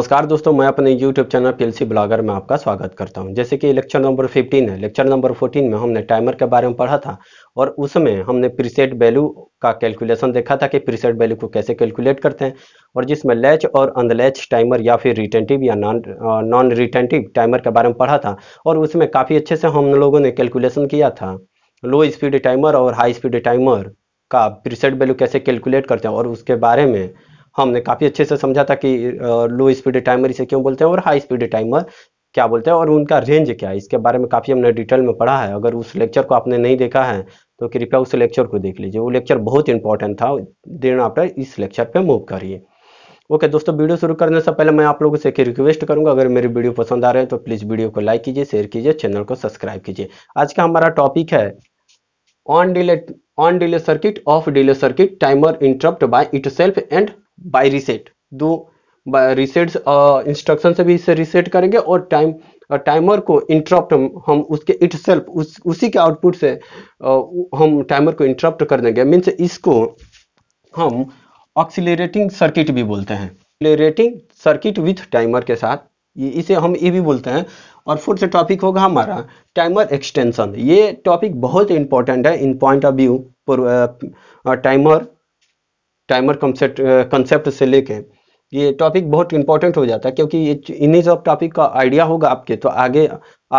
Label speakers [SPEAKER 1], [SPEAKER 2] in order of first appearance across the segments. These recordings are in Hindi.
[SPEAKER 1] नमस्कार दोस्तों मैं अपने YouTube चैनल पीएलसी ब्लॉगर में आपका स्वागत करता हूं जैसे कि लेक्चर नंबर 15 है लेक्चर नंबर 14 में हमने टाइमर के बारे में पढ़ा था और उसमें हमने प्रीसेट वैल्यू का कैलकुलेशन देखा था कि प्रीसेट वैल्यू को कैसे कैलकुलेट करते हैं और जिसमें लैच और अनलैच टाइमर या फिर रिटेंटिव या नॉन नॉन रिटेंटिव टाइमर के बारे में पढ़ा था और उसमें काफ़ी अच्छे से हम लोगों ने कैलकुलेशन किया था लो स्पीड टाइमर और हाई स्पीड टाइमर का प्रीसेट वैल्यू कैसे कैलकुलेट करते हैं और उसके बारे में हमने काफ़ी अच्छे से समझा था कि लो स्पीड टाइमर इसे क्यों बोलते हैं और हाई स्पीड टाइमर क्या बोलते हैं और उनका रेंज क्या है इसके बारे में काफ़ी हमने डिटेल में पढ़ा है अगर उस लेक्चर को आपने नहीं देखा है तो कृपया उस लेक्चर को देख लीजिए वो लेक्चर बहुत इंपॉर्टेंट था देन आप इस लेक्चर पर मूव करिए ओके okay, दोस्तों वीडियो शुरू करने से पहले मैं आप लोगों से एक रिक्वेस्ट करूंगा अगर मेरी वीडियो पसंद आ रहे हैं तो प्लीज़ वीडियो को लाइक कीजिए शेयर कीजिए चैनल को सब्सक्राइब कीजिए आज का हमारा टॉपिक है on delay on delay circuit off delay circuit timer interrupt by itself and by reset दो रीसेट इंस्ट्रक्शन uh, से भी इसे रीसेट करेंगे और टाइम टाइमर uh, को इंटरप्ट हम उसके इट उस, उसी के आउटपुट से uh, हम टाइमर को इंटरप्ट कर देंगे मीन्स इसको हम ऑक्सीटिंग सर्किट भी बोलते हैं ऑक्सीटिंग सर्किट विथ टाइमर के साथ इसे हम ये भी बोलते हैं और फोर्थ टॉपिक होगा हमारा टाइमर एक्सटेंशन ये टॉपिक बहुत इंपॉर्टेंट है in point of view timer timer concept concept से लेके ये टॉपिक बहुत इंपॉर्टेंट हो जाता है क्योंकि इन्हीं सब टॉपिक का आइडिया होगा आपके तो आगे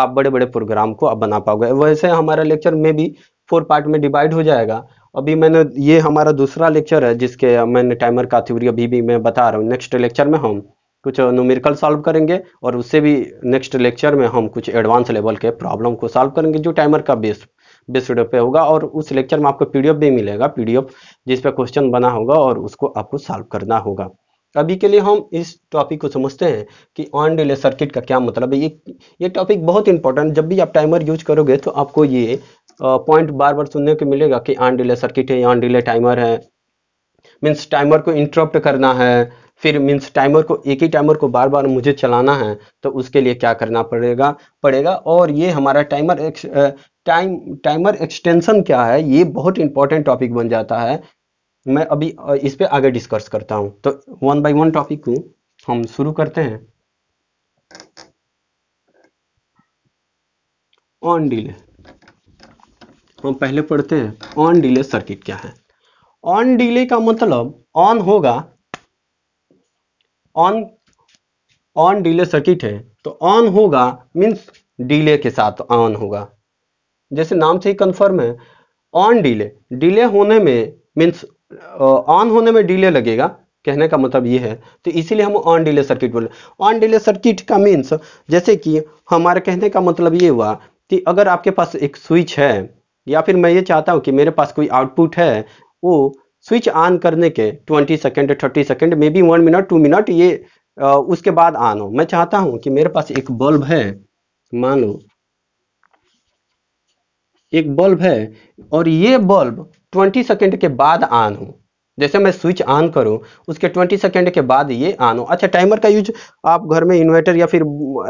[SPEAKER 1] आप बड़े बड़े प्रोग्राम को आप बना पाओगे वैसे हमारा लेक्चर में भी फोर पार्ट में डिवाइड हो जाएगा अभी मैंने ये हमारा दूसरा लेक्चर है जिसके मैंने टाइमर का थ्योरी अभी भी मैं बता रहा हूँ नेक्स्ट लेक्चर में हम कुछ न्यूमेरिकल सॉल्व करेंगे और उससे भी नेक्स्ट लेक्चर में हम कुछ एडवांस लेवल के प्रॉब्लम को सॉल्व करेंगे जो टाइमर का बेस्ड बेस वीडियो पे होगा और उस लेक्चर में आपको पीडीएफ भी मिलेगा पीडीएफ जिस पे क्वेश्चन बना होगा और उसको आपको सॉल्व करना होगा अभी के लिए हम इस टॉपिक को समझते हैं कि ऑन डिले सर्किट का क्या मतलब है ये ये टॉपिक बहुत इंपॉर्टेंट जब भी आप टाइमर यूज करोगे तो आपको ये पॉइंट बार बार सुनने को मिलेगा कि ऑन डिले सर्किट है ऑन डिले टाइमर है मीन्स टाइमर को इंटरप्ट करना है फिर मीन्स टाइमर को एक ही टाइमर को बार बार मुझे चलाना है तो उसके लिए क्या करना पड़ेगा पड़ेगा और ये हमारा टाइमर टाइम टाइमर एक्सटेंशन क्या है ये बहुत इंपॉर्टेंट टॉपिक बन जाता है मैं अभी इस पर आगे डिस्कस करता हूँ तो वन बाई वन टॉपिक को हम शुरू करते हैं ऑन डिले हम पहले पढ़ते हैं ऑन डिले सर्किट क्या है ऑन डिले का मतलब ऑन होगा ऑन ऑन डिले सर्किट है तो ऑन होगा मीन्स डिले के साथ ऑन होगा जैसे नाम से ही कंफर्म है ऑन डिले डिले होने में मीन्स ऑन uh, होने में डिले लगेगा कहने का मतलब ये है तो इसीलिए हम ऑन डिले सर्किट बोले ऑन डिले सर्किट का मीन्स जैसे कि हमारे कहने का मतलब ये हुआ कि अगर आपके पास एक स्विच है या फिर मैं ये चाहता हूँ कि मेरे पास कोई आउटपुट है वो स्विच ऑन करने के 20 second 30 second maybe one minute two minute ये आ, उसके बाद ऑन हो मैं चाहता हूँ कि मेरे पास एक बल्ब है मान लो एक बल्ब है और ये बल्ब 20 सेकेंड के बाद ऑन हो जैसे मैं स्विच ऑन करूं उसके 20 सेकेंड के बाद ये ऑन हो अच्छा टाइमर का यूज आप घर में इन्वर्टर या फिर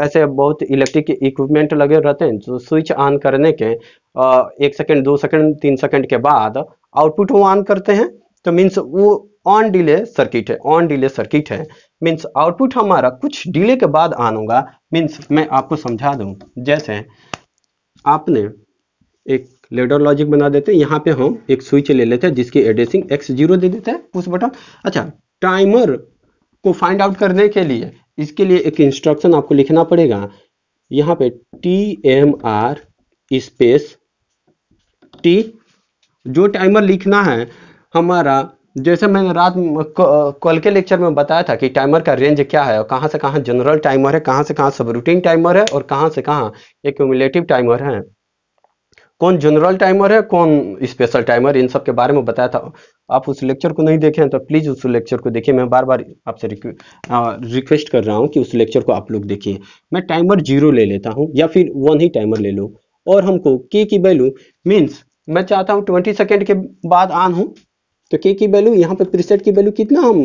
[SPEAKER 1] ऐसे बहुत इलेक्ट्रिक इक्विपमेंट लगे रहते हैं तो स्विच ऑन करने के एक सेकेंड दो सेकेंड तीन सेकेंड के बाद आउटपुट वो ऑन करते हैं तो मीन्स वो ऑन डिले सर्किट है ऑन डिले सर्किट है मीन्स आउटपुट हमारा कुछ डिले के बाद ऑन होगा मीन्स मैं आपको समझा दू जैसे आपने एक लेडर लॉजिक बना देते हैं यहाँ पे हम एक स्विच ले लेते हैं जिसकी एड्रेसिंग एक्स जीरो दे देते हैं पुश बटन अच्छा टाइमर को फाइंड आउट करने के लिए इसके लिए एक इंस्ट्रक्शन आपको लिखना पड़ेगा यहाँ पे T M R space T जो टाइमर लिखना है हमारा जैसे मैंने रात कल के लेक्चर में बताया था कि टाइमर का रेंज क्या है और कहाँ से कहाँ जनरल टाइमर है कहाँ से कहाँ सब रूटीन टाइमर है और कहाँ से कहाँ एक्यूमुलेटिव टाइमर है कौन जनरल टाइमर है कौन स्पेशल टाइमर इन सब के बारे में बताया था आप उस लेक्चर को नहीं देखे हैं तो प्लीज़ उस लेक्चर को देखिए मैं बार बार आपसे रिक्वेस्ट कर रहा हूँ कि उस लेक्चर को आप लोग देखिए मैं टाइमर जीरो ले लेता हूँ या फिर वन ही टाइमर ले लो और हमको के की वैल्यू मीन्स मैं चाहता हूँ ट्वेंटी सेकेंड के बाद आन हूँ तो के की वैल्यू यहाँ पे प्रीसेट की वैल्यू कितना हम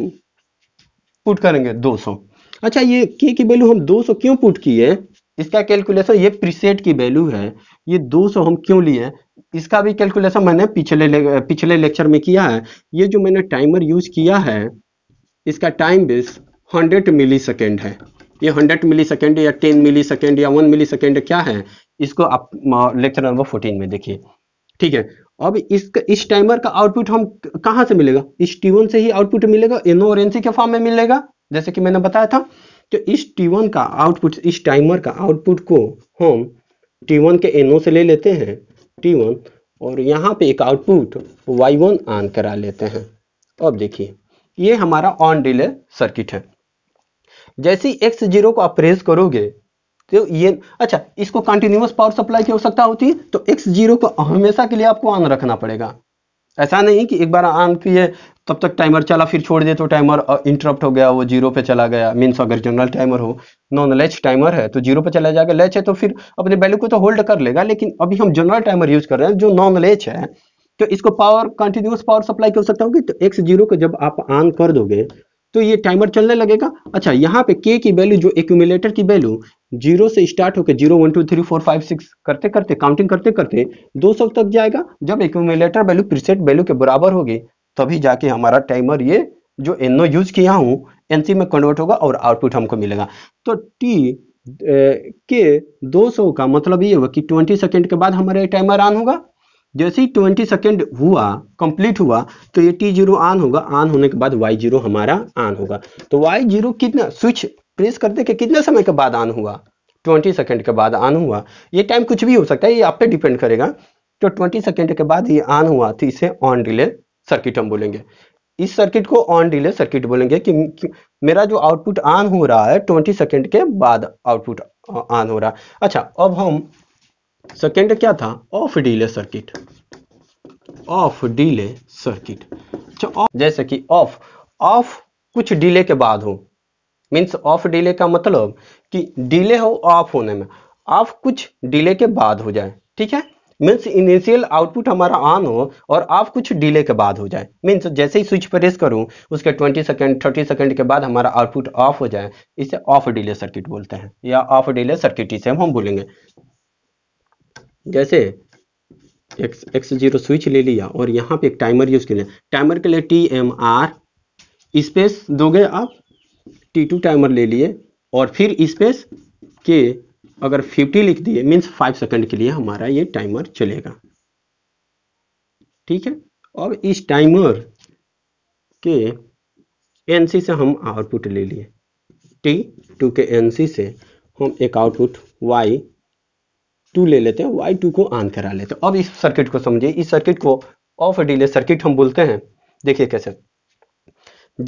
[SPEAKER 1] पुट करेंगे 200 अच्छा ये के की वैल्यू हम 200 क्यों पुट किए इसका कैलकुलेशन ये प्रीसेट की वैल्यू है ये 200 हम क्यों लिए इसका भी कैलकुलेशन मैंने पिछले ले, पिछले लेक्चर में किया है ये जो मैंने टाइमर यूज किया है इसका टाइम बेस 100 मिली सेकेंड है ये 100 मिली सेकेंड या 10 मिली सेकेंड या 1 मिली सेकेंड क्या है इसको आप लेक्चर नंबर फोर्टीन में देखिए ठीक है अब इस इस टाइमर का आउटपुट हम कहाँ से मिलेगा इस टी से ही आउटपुट मिलेगा एनओ और एनसी के फॉर्म में मिलेगा जैसे कि मैंने बताया था तो इस T1 का आउटपुट इस टाइमर का आउटपुट को हम T1 के एनओ से ले लेते हैं T1 और यहाँ पे एक आउटपुट Y1 ऑन करा लेते हैं अब देखिए ये हमारा ऑन डिले सर्किट है जैसे एक्स जीरो को आप प्रेस करोगे तो ये अच्छा इसको कंटिन्यूस पावर सप्लाई की आवश्यकता होती है तो एक्स जीरो को हमेशा के लिए आपको ऑन रखना पड़ेगा ऐसा नहीं कि एक बार ऑन किए तब तक टाइमर चला फिर छोड़ दे तो टाइमर इंटरप्ट हो गया वो जीरो पे चला गया मीन्स अगर जनरल टाइमर हो नॉन लेच टाइमर है तो जीरो पे चला जाएगा लेच है तो फिर अपने वैल्यू को तो होल्ड कर लेगा लेकिन अभी हम जनरल टाइमर यूज कर रहे हैं जो नॉन लेच है तो इसको पावर कंटिन्यूस पावर सप्लाई कर सकता हूँ कि तो एक्स जीरो को जब आप ऑन कर दोगे तो ये टाइमर चलने लगेगा अच्छा यहाँ पे के की वैल्यू जो एक्यूमुलेटर की वैल्यू जीरो से स्टार्ट होकर zero one two three four five six करते करते काउंटिंग करते करते दो सौ तक जाएगा जब एक्यूमुलेटर वैल्यू प्रीसेट वैल्यू के बराबर होगी तभी जाके हमारा टाइमर ये जो एनो यूज किया हूँ एनसी में कन्वर्ट होगा और आउटपुट हमको मिलेगा तो टी के 200 का मतलब ये हुआ कि 20 सेकेंड के बाद हमारा टाइमर ऑन होगा जैसे ही ट्वेंटी सेकेंड हुआ कंप्लीट हुआ तो ये टी जीरो ऑन होगा ऑन होने के बाद वाई जीरो हमारा ऑन होगा तो वाई जीरो कितना स्विच प्रेस करते कि कितने समय के बाद ऑन हुआ ट्वेंटी सेकेंड के बाद ऑन हुआ ये टाइम कुछ भी हो सकता है ये आप पे डिपेंड करेगा तो ट्वेंटी सेकेंड के बाद ये ऑन हुआ तो इसे ऑन डिले सर्किट हम बोलेंगे इस सर्किट को ऑन डिले सर्किट बोलेंगे कि, मेरा जो आउटपुट ऑन हो रहा है ट्वेंटी सेकेंड के बाद आउटपुट ऑन हो रहा अच्छा अब हम सेकेंड क्या था off delay circuit off delay circuit अच्छा जैसे कि ऑफ ऑफ कुछ डीले के बाद हो मीन्स ऑफ डीले का मतलब कि डीले हो ऑफ होने में ऑफ कुछ डीले के बाद हो जाए ठीक है मीन्स इनिशियल आउटपुट हमारा ऑन हो और ऑफ कुछ डिले के बाद हो जाए मीन्स जैसे ही स्विच प्रेस करूं उसके 20 सेकेंड 30 सेकेंड के बाद हमारा आउटपुट ऑफ हो जाए इसे ऑफ डिले सर्किट बोलते हैं या ऑफ डिले सर्किट इसे हम बोलेंगे जैसे एक्स एक्स जीरो स्विच ले लिया और यहाँ पे एक टाइमर यूज किया टाइमर के लिए टी एम आर स्पेस दोगे आप टी टू टाइमर ले लिए और फिर स्पेस के अगर 50 लिख दिए मीन्स 5 सेकंड के लिए हमारा ये टाइमर चलेगा ठीक है अब इस टाइमर के एनसी से हम आउटपुट ले लिए टी टू के एनसी से हम एक आउटपुट वाई टू ले लेते हैं वाई टू को ऑन करा लेते हैं अब इस सर्किट को समझिए इस सर्किट को ऑफ डिले सर्किट हम बोलते हैं देखिए कैसे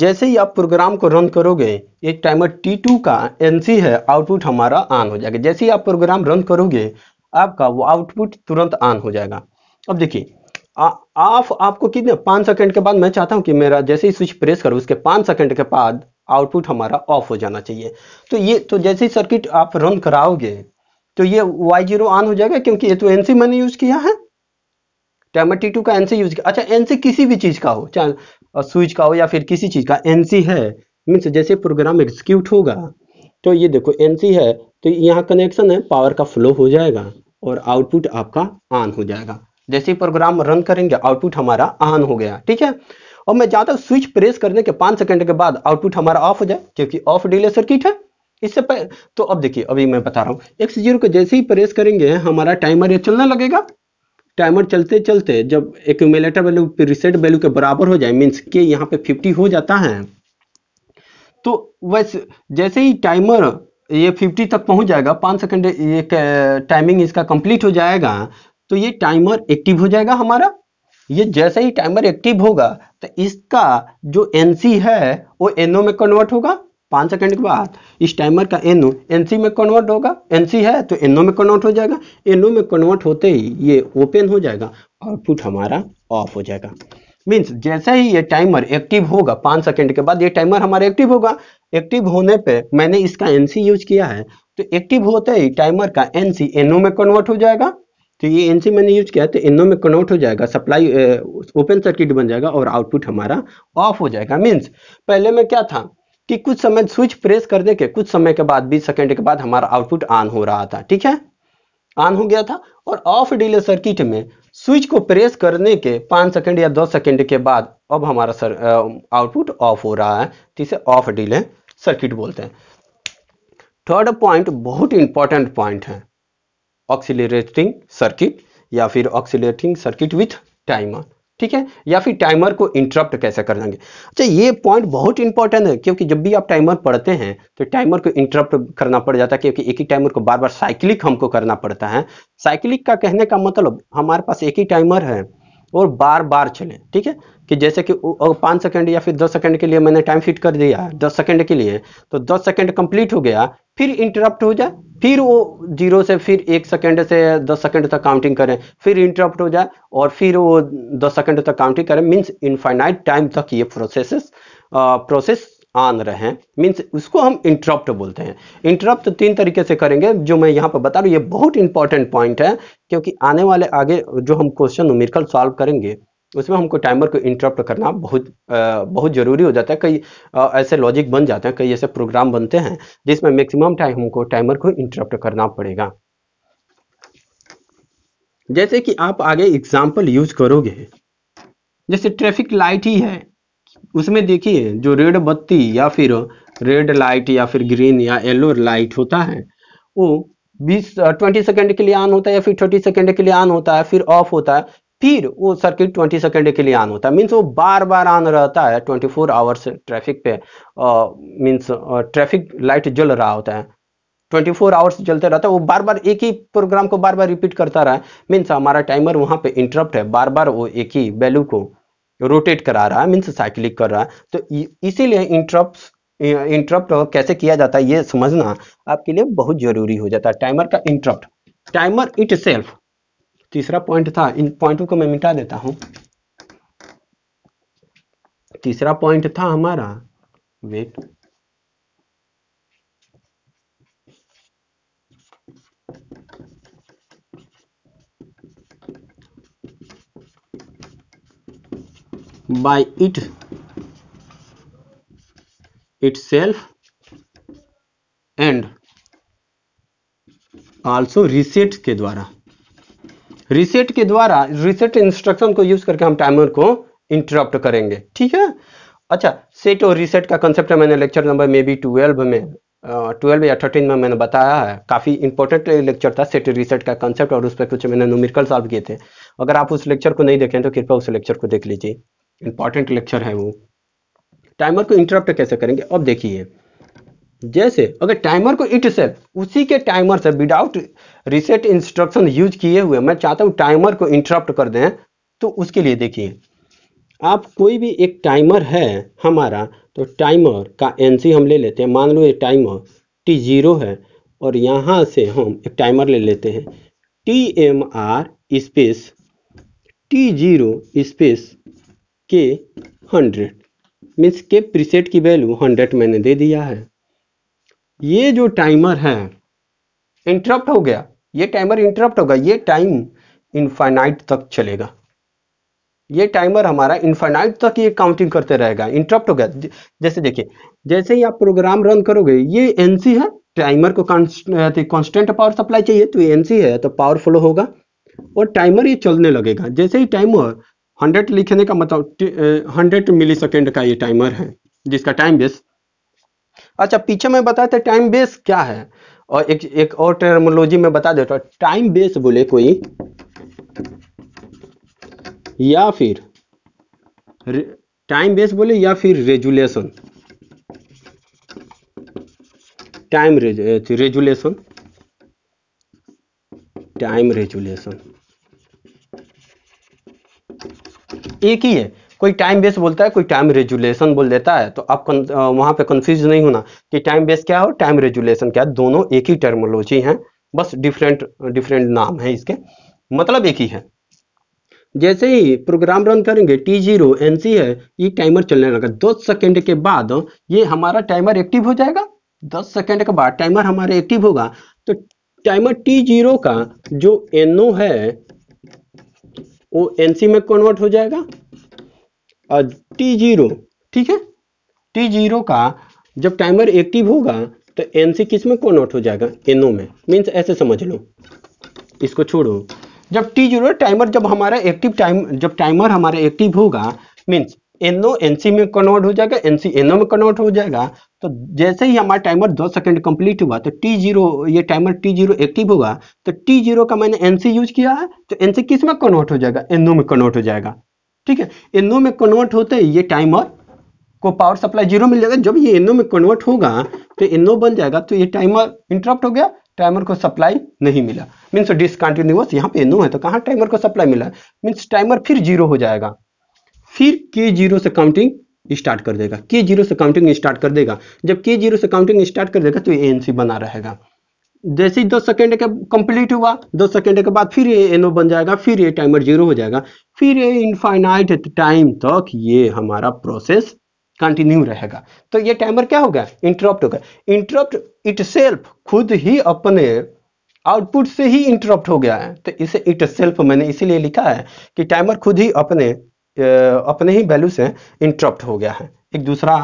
[SPEAKER 1] जैसे ही आप प्रोग्राम को रन करोगे एक टाइमर टी टू का NC है आउटपुट हमारा ऑन हो जाएगा जैसे ही आप प्रोग्राम रन करोगे आपका वो आउटपुट तुरंत ऑन हो जाएगा अब देखिए ऑफ आपको कितने पाँच सेकंड के बाद मैं चाहता हूं कि मेरा जैसे ही स्विच प्रेस करूँ उसके पाँच सेकंड के बाद आउटपुट हमारा ऑफ हो जाना चाहिए तो ये तो जैसे ही सर्किट आप रन कराओगे तो ये वाई जीरो ऑन हो जाएगा क्योंकि ये तो एनसी मैंने यूज किया है टाइमर टी टू का एनसी यूज किया अच्छा एनसी किसी भी चीज का हो चाहे स्विच का हो या फिर किसी चीज का एनसी है मीन्स जैसे प्रोग्राम एग्जीक्यूट होगा तो ये देखो एनसी है तो यहाँ कनेक्शन है पावर का फ्लो हो जाएगा और आउटपुट आपका ऑन हो जाएगा जैसे प्रोग्राम रन करेंगे आउटपुट हमारा ऑन हो गया ठीक है और मैं चाहता हूँ स्विच प्रेस करने के पांच सेकंड के बाद आउटपुट हमारा ऑफ हो जाए क्योंकि ऑफ डिले सर्किट है इससे पहले तो अब देखिए अभी मैं बता रहा हूँ एक्स जीरो को जैसे ही प्रेस करेंगे हमारा टाइमर ये चलने लगेगा टाइमर चलते चलते जब एक्यूमुलेटर वैल्यू रिसेट वैल्यू के बराबर हो जाए मीन्स के यहाँ पे 50 हो जाता है तो वैसे जैसे ही टाइमर ये 50 तक पहुंच जाएगा पाँच सेकेंड एक टाइमिंग इसका कंप्लीट हो जाएगा तो ये टाइमर एक्टिव हो जाएगा हमारा ये जैसे ही टाइमर एक्टिव होगा तो इसका जो एनसी है वो एनओ में कन्वर्ट होगा पाँच सेकंड के बाद इस टाइमर का एनओ एनसी में कन्वर्ट होगा एनसी है तो एनओ में कन्वर्ट हो जाएगा एनओ में कन्वर्ट होते ही ये ओपन हो जाएगा आउटपुट हमारा ऑफ हो जाएगा मीन्स जैसे ही ये टाइमर एक्टिव होगा पाँच सेकंड के बाद ये टाइमर हमारा एक्टिव होगा एक्टिव होने पे मैंने इसका एनसी यूज किया है तो एक्टिव होते ही टाइमर का एनसी एनओ में कन्वर्ट हो जाएगा तो ये एनसी मैंने यूज किया तो एनओ में कन्वर्ट हो जाएगा सप्लाई ओपन सर्किट बन जाएगा और आउटपुट हमारा ऑफ हो जाएगा मीन्स पहले में क्या था कि कुछ समय स्विच प्रेस करने के कुछ समय के बाद 20 सेकंड के बाद हमारा आउटपुट ऑन हो रहा था ठीक है ऑन हो गया था और ऑफ डिले सर्किट में स्विच को प्रेस करने के पांच सेकंड या दस सेकंड के बाद अब हमारा सर आउटपुट ऑफ हो रहा है जिसे ऑफ डिले सर्किट बोलते हैं थर्ड पॉइंट बहुत इंपॉर्टेंट पॉइंट है ऑक्सीटिंग सर्किट या फिर ऑक्सीटिंग सर्किट विथ टाइमर ठीक है या फिर टाइमर को इंटरप्ट कैसे कर लेंगे अच्छा ये पॉइंट बहुत इंपॉर्टेंट है क्योंकि जब भी आप टाइमर पढ़ते हैं तो टाइमर को इंटरप्ट करना पड़ जाता है क्योंकि एक ही टाइमर को बार बार साइक्लिक हमको करना पड़ता है साइक्लिक का कहने का मतलब हमारे पास एक ही टाइमर है और बार बार चले ठीक है कि जैसे कि पाँच सेकंड या फिर दस सेकंड के लिए मैंने टाइम फिट कर दिया दस सेकंड के लिए तो दस सेकंड कंप्लीट हो गया फिर इंटरप्ट हो जाए फिर वो जीरो से फिर एक सेकंड से दस सेकंड तक काउंटिंग करें फिर इंटरप्ट हो जाए और फिर वो दस सेकंड तक काउंटिंग करें मीन्स इनफाइनाइट टाइम तक ये प्रोसेस प्रोसेस आन रहे हैं मीन्स उसको हम इंटरप्ट बोलते हैं इंटरप्ट तीन तरीके से करेंगे जो मैं यहाँ पर बता रहा हूँ ये बहुत इंपॉर्टेंट पॉइंट है क्योंकि आने वाले आगे जो हम क्वेश्चन न्यूमेरिकल सॉल्व करेंगे उसमें हमको टाइमर को इंटरप्ट करना बहुत आ, बहुत ज़रूरी हो जाता है कई ऐसे लॉजिक बन जाते हैं कई ऐसे प्रोग्राम बनते हैं जिसमें मैक्सिमम टाइम हमको टाइमर को इंटरप्ट करना पड़ेगा जैसे कि आप आगे एग्जाम्पल यूज करोगे जैसे ट्रैफिक लाइट ही है उसमें देखिए जो रेड बत्ती या फिर रेड लाइट या फिर ग्रीन या येलो लाइट होता है वो 20 20 सेकंड के लिए ऑन होता है या फिर 30 सेकंड के लिए ऑन होता है फिर ऑफ होता है फिर वो सर्किट 20 सेकेंड के लिए ऑन होता है मीन्स वो बार बार ऑन रहता है 24 फोर आवर्स ट्रैफिक पे मीन्स ट्रैफिक लाइट जल रहा होता है 24 फोर आवर्स जलते रहता है वो बार बार एक ही प्रोग्राम को बार बार रिपीट करता रहा है मीन्स हमारा टाइमर वहाँ पे इंटरप्ट है बार बार वो एक ही वैल्यू को रोटेट करा रहा है मीन्स साइकिलिक कर रहा है तो इसीलिए इंटरप्ट इंटरप्ट कैसे किया जाता है ये समझना आपके लिए बहुत जरूरी हो जाता है टाइमर का इंटरप्ट टाइमर इट सेल्फ तीसरा पॉइंट था इन पॉइंटों को मैं मिटा देता हूं तीसरा पॉइंट था हमारा wait by it itself and also reset के द्वारा रिसेट के द्वारा रिसेट इंस्ट्रक्शन को यूज करके हम टाइमर को इंटरप्ट करेंगे ठीक है अच्छा सेट और रिसेट का कंसेप्ट मैंने lecture number maybe twelve में ट्वेल्व या थर्टीन में मैंने बताया है काफ़ी इंपॉर्टेंट लेक्चर था सेट रिसेट का कंसेप्ट और उस पर कुछ मैंने न्यूमेरिकल सॉल्व किए थे अगर आप उस लेक्चर को नहीं देखें तो कृपया उस लेक्चर को देख लीजिए इंपॉर्टेंट लेक्चर है वो टाइमर को इंटरप्ट कैसे करेंगे अब देखिए जैसे अगर टाइमर को इट सेल्फ उसी के टाइमर से विदाउट रिसेट इंस्ट्रक्शन यूज किए हुए मैं चाहता हूँ टाइमर को इंटरप्ट कर दें तो उसके लिए देखिए आप कोई भी एक टाइमर है हमारा तो टाइमर का एनसी हम ले लेते हैं मान लो ये टाइमर टी जीरो है और यहाँ से हम एक टाइमर ले लेते हैं T M R space T zero space K hundred means K preset की वैल्यू हंड्रेड मैंने दे दिया है ये जो टाइमर है इंटरप्ट हो गया ये टाइमर इंटरप्ट होगा ये टाइम इनफाइनाइट तक चलेगा ये टाइमर हमारा इनफाइनाइट तक ये काउंटिंग करते रहेगा इंटरप्ट हो गया जैसे देखिए जैसे ही आप प्रोग्राम रन करोगे ये एनसी है टाइमर को कॉन्स्टेंट पावर सप्लाई चाहिए तो एनसी है तो पावर फ्लो होगा और टाइमर ये चलने लगेगा जैसे ही टाइमर हंड्रेड लिखने का मतलब हंड्रेड मिली का ये टाइमर है जिसका टाइम बेस अच्छा पीछे मैं बताया था टाइम बेस क्या है और एक एक और टर्मोलॉजी में बता देता हूँ टाइम बेस बोले कोई या फिर टाइम बेस बोले या फिर resolution time resolution time resolution एक ही है कोई टाइम बेस बोलता है कोई टाइम रेजुलेशन बोल देता है तो आप वहां पे कंफ्यूज नहीं होना कि टाइम बेस क्या हो टाइम रेजुलेशन क्या है दोनों एक ही टर्मोलॉजी है बस डिफरेंट डिफरेंट नाम है इसके मतलब एक ही है जैसे ही प्रोग्राम रन करेंगे टी जीरो एन सी है ये टाइमर चलने लगा दस सेकेंड के बाद ये हमारा टाइमर एक्टिव हो जाएगा दस सेकेंड के बाद टाइमर हमारे एक्टिव होगा तो टाइमर टी जीरो का जो एनओ है वो एनसी में कन्वर्ट हो जाएगा टी जीरो ठीक है टी जीरो का जब टाइमर एक्टिव होगा तो एन सी किस में कॉनआउट हो जाएगा एनओ में मीन्स ऐसे समझ लो इसको छोड़ो जब टी जीरो टाइमर जब हमारा एक्टिव टाइम जब टाइमर हमारा एक्टिव होगा मीन्स एनओ एनसी में कन्वर्ट हो जाएगा एनसी एनओ में कन्वर्ट हो जाएगा तो जैसे ही हमारा टाइमर 10 सेकंड कंप्लीट हुआ तो टी जीरो ये टाइमर टी जीरो एक्टिव होगा तो टी जीरो का मैंने एनसी यूज किया है तो एनसी किस में कन्वर्ट हो जाएगा एनओ में कन्वर्ट हो जाएगा ठीक है एनओ में कन्वर्ट होते ही ये टाइमर को पावर सप्लाई जीरो मिल जाएगा जब ये एनओ में कन्वर्ट होगा तो एनओ बन जाएगा तो ये टाइमर इंटरप्ट हो गया टाइमर को सप्लाई नहीं मिला मीन्स डिसकंटिन्यूस यहाँ पे एनओ है तो कहाँ टाइमर को सप्लाई मिला मीन्स टाइमर फिर जीरो हो जाएगा फिर के जीरो से काउंटिंग स्टार्ट कर देगा के जीरो से काउंटिंग स्टार्ट कर देगा जब के जीरो से काउंटिंग स्टार्ट कर देगा तो ए एन सी बना रहेगा जैसे ही दो सेकेंड के कंप्लीट हुआ दो सेकेंड के बाद फिर ये एनो बन जाएगा फिर ये टाइमर जीरो हो जाएगा फिर ये इनफाइनाइट टाइम तक ये हमारा प्रोसेस कंटिन्यू रहेगा तो ये टाइमर क्या होगा इंटरप्ट होगा इंटरप्ट इट खुद ही अपने आउटपुट से ही इंटरप्ट हो गया है तो इसे इट सेल्फ मैंने इसीलिए लिखा है कि टाइमर खुद ही अपने अपने ही वैल्यू से इंटरप्ट हो गया है एक दूसरा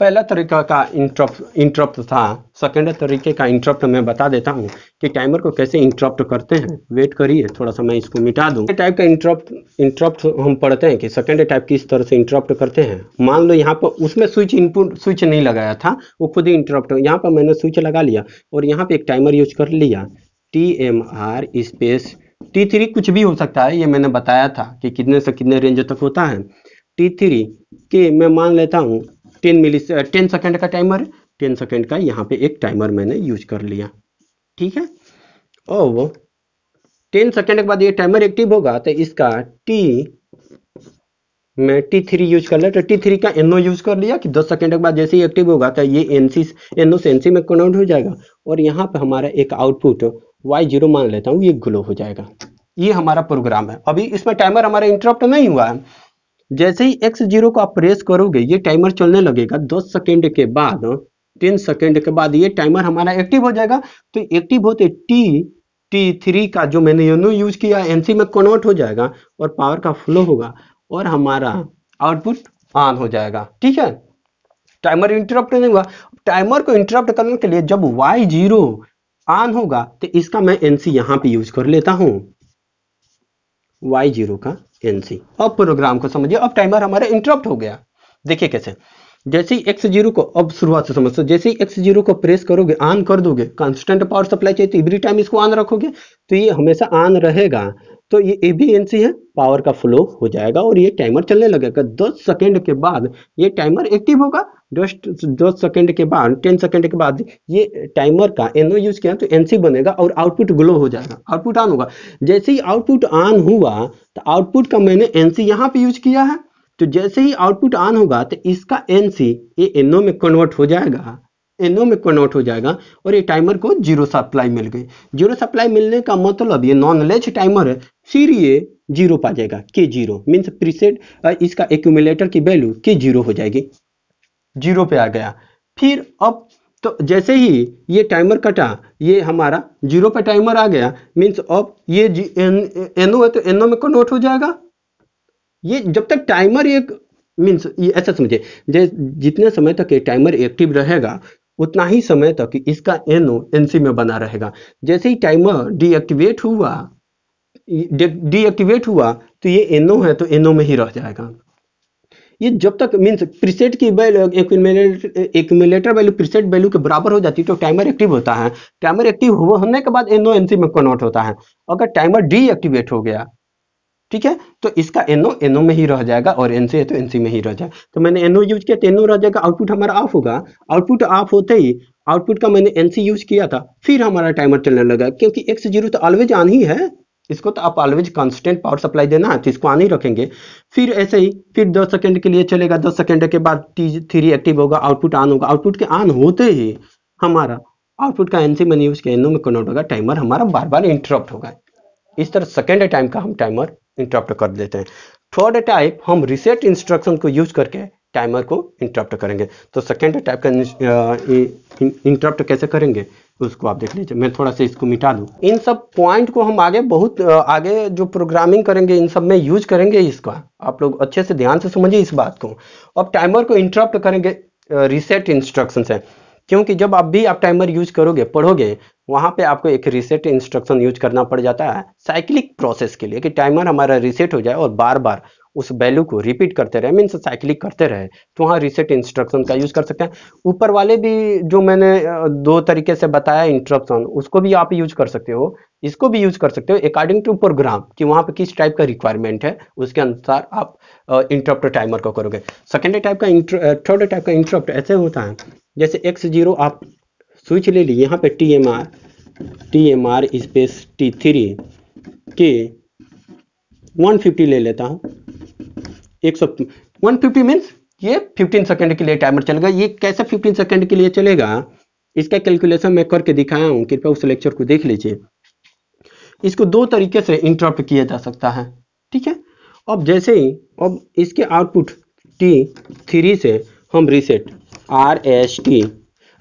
[SPEAKER 1] पहला तरीका का इंटरप्ट इंटरप्ट था सेकेंड तरीके का इंटरप्ट मैं बता देता हूँ कि टाइमर को कैसे इंटरप्ट करते हैं वेट करिए थोड़ा सा मैं इसको मिटा दूँ टाइप का इंटरप्ट इंटरप्ट हम पढ़ते हैं कि सेकेंड टाइप किस तरह से इंटरप्ट करते हैं मान लो यहाँ पर उसमें स्विच इनपुट स्विच नहीं लगाया था वो खुद ही इंटरप्ट यहाँ पर मैंने स्विच लगा लिया और यहाँ पर एक टाइमर यूज कर लिया T M R space T three कुछ भी हो सकता है ये मैंने बताया था कि कितने से कितने रेंज तक होता है टी थ्री के मैं मान लेता हूँ टेन मिली टेन सेकेंड का टाइमर टेन सेकेंड का यहाँ पे एक टाइमर मैंने यूज कर लिया ठीक है और वो टेन सेकेंड के बाद ये टाइमर एक्टिव होगा तो इसका टी मैं टी थ्री यूज कर लिया तो टी थ्री का एनओ यूज कर लिया कि दस सेकेंड के बाद जैसे ही एक्टिव होगा तो ये एनसी एनओ से एनसी में कन्वर्ट हो जाएगा और यहाँ पे हमारा एक आउटपुट वाई जीरो मान लेता हूँ ये ग्लो हो जाएगा ये हमारा प्रोग्राम है अभी इसमें टाइमर हमारा इंटरप्ट नहीं हुआ है जैसे ही एक्स जीरो को आप प्रेस करोगे ये टाइमर चलने लगेगा दस सेकेंड के बाद हाँ, तीन सेकेंड के बाद ये टाइमर हमारा एक्टिव हो जाएगा तो एक्टिव होते टी टी थ्री का जो मैंने यूनो यूज किया एनसी में कन्वर्ट हो जाएगा और पावर का फ्लो होगा और हमारा आउटपुट हाँ। ऑन हो जाएगा ठीक है टाइमर इंटरप्ट नहीं हुआ टाइमर को इंटरप्ट करने के लिए जब वाई जीरो ऑन होगा तो इसका मैं एनसी यहां पे यूज कर लेता हूं वाई जीरो का एनसी अब प्रोग्राम को समझिए अब टाइमर हमारा इंटरप्ट हो गया देखिए कैसे जैसे ही एक्स जीरो को अब शुरुआत से समझते जैसे ही एक्स जीरो को प्रेस करोगे ऑन कर दोगे कांस्टेंट पावर सप्लाई चाहिए तो एवरी टाइम इसको ऑन रखोगे तो ये हमेशा ऑन रहेगा तो ये ए भी एन सी है पावर का फ्लो हो जाएगा और ये टाइमर चलने लगेगा दस सेकेंड के बाद ये टाइमर एक्टिव होगा दस दस सेकेंड के बाद टेन सेकेंड के बाद ये टाइमर का एनओ यूज किया तो एनसी बनेगा और आउटपुट ग्लो हो जाएगा आउटपुट ऑन होगा जैसे ही आउटपुट ऑन हुआ तो आउटपुट का मैंने एनसी यहाँ पे यूज किया है तो जैसे ही आउटपुट ऑन होगा तो इसका एनसी ये एनओ में कन्वर्ट हो जाएगा एनओ में कन्वर्ट हो जाएगा और ये टाइमर को जीरो सप्लाई मिल गई जीरो सप्लाई मिलने का मतलब ये नॉन लेच टाइमर है फिर ये जीरो पा जाएगा के जीरो मीन्स प्रीसेट इसका एक्यूमुलेटर की वैल्यू के जीरो हो जाएगी जीरो पे आ गया फिर अब तो जैसे ही ये टाइमर कटा ये हमारा जीरो पे टाइमर आ गया मीन्स अब ये एनओ है तो एनओ में कन्वर्ट हो जाएगा ये जब तक टाइमर एक मीन्स ये ऐसा समझे जितने समय तक ये टाइमर एक्टिव रहेगा उतना ही समय तक इसका एनओ एनसी में बना रहेगा जैसे ही टाइमर डीएक्टिवेट हुआ डीएक्टिवेट हुआ तो ये एनो है तो एनो में ही रह जाएगा ये जब तक मीन्स प्रीसेट की एक्यूमुलेटर वैल्यू प्रीसेट वैल्यू के बराबर हो जाती है तो टाइमर एक्टिव होता है टाइमर एक्टिव होने के बाद एनो एनसी में कन्वर्ट होता है अगर टाइमर डीएक्टिवेट हो गया ठीक है तो इसका एनओ एनओ में ही रह जाएगा और एनसी है तो एनसी में ही रह जाएगा तो मैंने एनओ यूज किया तो एनओ रह जाएगा आउटपुट हमारा ऑफ होगा आउटपुट ऑफ होते ही आउटपुट का मैंने एनसी यूज किया था फिर हमारा टाइमर चलने लगा क्योंकि एक्स जीरो तो ऑलवेज ऑन ही है इसको तो आप ऑलवेज कांस्टेंट पावर सप्लाई देना है तो इसको आने ही रखेंगे फिर ऐसे ही फिर दस सेकंड के लिए चलेगा दस सेकंड के बाद टी थ्री एक्टिव होगा आउटपुट ऑन होगा आउटपुट के ऑन होते ही हमारा आउटपुट का एनसी मनी उसके किया एनओ में कन्वर्ट होगा टाइमर हमारा बार बार इंटरप्ट होगा इस तरह सेकेंड टाइम का हम टाइमर इंटरप्ट कर देते हैं थर्ड टाइप हम रिसेट इंस्ट्रक्शन को यूज करके टाइमर को इंटरप्ट करेंगे तो सेकेंड टाइप का इंटरप्ट कैसे करेंगे उसको आप देख लीजिए मैं थोड़ा सा इसको मिटा दूँ इन सब पॉइंट को हम आगे बहुत आगे जो प्रोग्रामिंग करेंगे इन सब में यूज करेंगे इसका आप लोग अच्छे से ध्यान से समझिए इस बात को अब टाइमर को इंटरप्ट करेंगे रिसेट इंस्ट्रक्शन से क्योंकि जब आप भी आप टाइमर यूज करोगे पढ़ोगे वहाँ पे आपको एक रिसेट इंस्ट्रक्शन यूज करना पड़ जाता है साइक्लिक प्रोसेस के लिए कि टाइमर हमारा रिसेट हो जाए और बार बार उस वैल्यू को रिपीट करते रहे मीन्स साइकिलिक करते रहे तो वहाँ रिसेट इंस्ट्रक्शन का यूज़ कर सकते हैं ऊपर वाले भी जो मैंने दो तरीके से बताया इंस्ट्रक्शन उसको भी आप यूज कर सकते हो इसको भी यूज कर सकते हो अकॉर्डिंग टू प्रोग्राम कि वहाँ पे किस टाइप का रिक्वायरमेंट है उसके अनुसार आप इंटरप्ट टाइमर को करोगे सेकेंड टाइप का थर्ड टाइप का इंटरप्ट ऐसे होता है जैसे एक्स जीरो आप स्विच ले ली यहाँ पे T M R T M R space T three K 150 ले लेता हूं एक सौ वन फिफ्टी मीन्स ये 15 सेकंड के लिए टाइमर चलेगा ये कैसे 15 सेकंड के लिए चलेगा इसका कैलकुलेशन मैं करके दिखाया हूं कृपया उस लेक्चर को देख लीजिए इसको दो तरीके से इंटरप्ट किया जा सकता है ठीक है अब जैसे ही अब इसके आउटपुट टी थ्री से हम रीसेट आर एस टी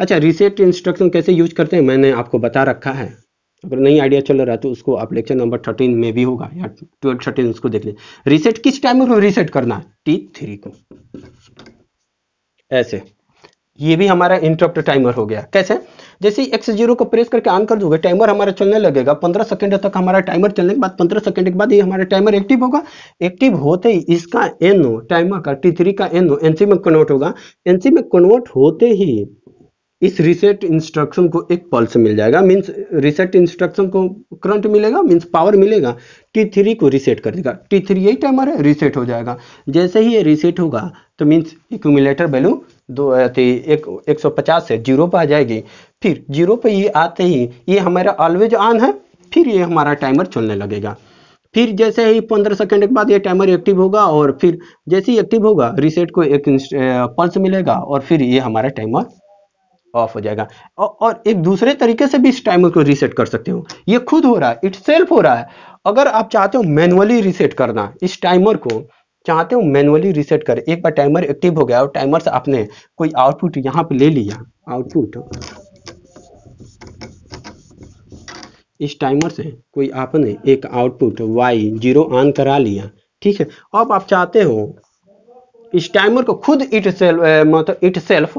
[SPEAKER 1] अच्छा रीसेट इंस्ट्रक्शन कैसे यूज करते हैं मैंने आपको बता रखा है अगर नहीं आइडिया चल रहा है तो उसको आप लेक्चर नंबर थर्टीन में भी होगा या ट्वेल्व थर्टीन उसको देख लें रीसेट किस टाइम में रीसेट करना है टी थ्री को ऐसे ये भी हमारा इंटरप्ट टाइमर हो गया कैसे जैसे एक्स जीरो को प्रेस करके ऑन कर दोगे टाइमर हमारा चलने लगेगा पंद्रह सेकंड तक हमारा टाइमर चलने के बाद पंद्रह सेकंड के बाद ये हमारा टाइमर एक्टिव होगा एक्टिव होते ही इसका एनओ टाइमर का टी थ्री का एनओ एनसी में कन्वर्ट होगा एनसी में कन्वर्ट होते ही इस रिसेट इंस्ट्रक्शन को एक पल्स मिल जाएगा मीन्स रिसेट इंस्ट्रक्शन को करंट मिलेगा मीन्स पावर मिलेगा टी थ्री को रिसेट कर देगा टी थ्री यही टाइमर है रिसेट हो जाएगा जैसे ही ये रिसेट होगा तो मीन्स इक्यूमुलेटर वैल्यू दो एक एक सौ पचास से जीरो पर आ जाएगी फिर जीरो पर ये आते ही ये हमारा ऑलवेज ऑन है फिर ये हमारा टाइमर चलने लगेगा फिर जैसे ही पंद्रह सेकंड के बाद ये टाइमर एक्टिव होगा और फिर जैसे ही एक्टिव होगा रिसेट को एक पल्स मिलेगा और फिर ये हमारा टाइमर ऑफ हो जाएगा और एक दूसरे तरीके से भी इस टाइमर को रीसेट कर सकते हो ये खुद हो रहा है इट सेल्फ हो रहा है अगर आप चाहते हो मैनुअली रीसेट करना इस टाइमर को चाहते हो मैनुअली रीसेट कर एक बार टाइमर एक्टिव हो गया और टाइमर से आपने कोई आउटपुट यहाँ पे ले लिया आउटपुट इस टाइमर से कोई आपने एक आउटपुट वाई जीरो ऑन करा लिया ठीक है अब आप चाहते हो इस टाइमर को खुद इट सेल्फ मतलब इट सेल्फ